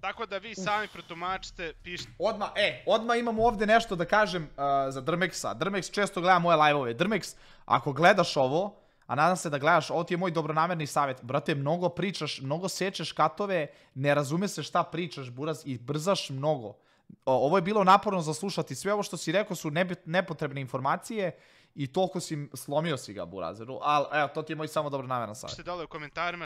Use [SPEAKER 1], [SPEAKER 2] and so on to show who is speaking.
[SPEAKER 1] Tako da vi sami protumačite,
[SPEAKER 2] pišite. Odma, e, odma imam ovde nešto da kažem uh, za Drmeksa. Drmex često gleda moje live-ove. Drmex, ako gledaš ovo, a nadam se da gledaš, ovo ti je moj dobronamerni savjet. Brate, mnogo pričaš, mnogo sečeš katove, ne razume se šta pričaš, buraz, i brzaš mnogo. Ovo je bilo naporno za slušati. Sve ovo što si rekao su nepotrebne informacije i toliko si slomio si ga, buraz. Ali, evo, to ti je moj samo dobronamerni savjet.
[SPEAKER 3] Pišite dole u komentarima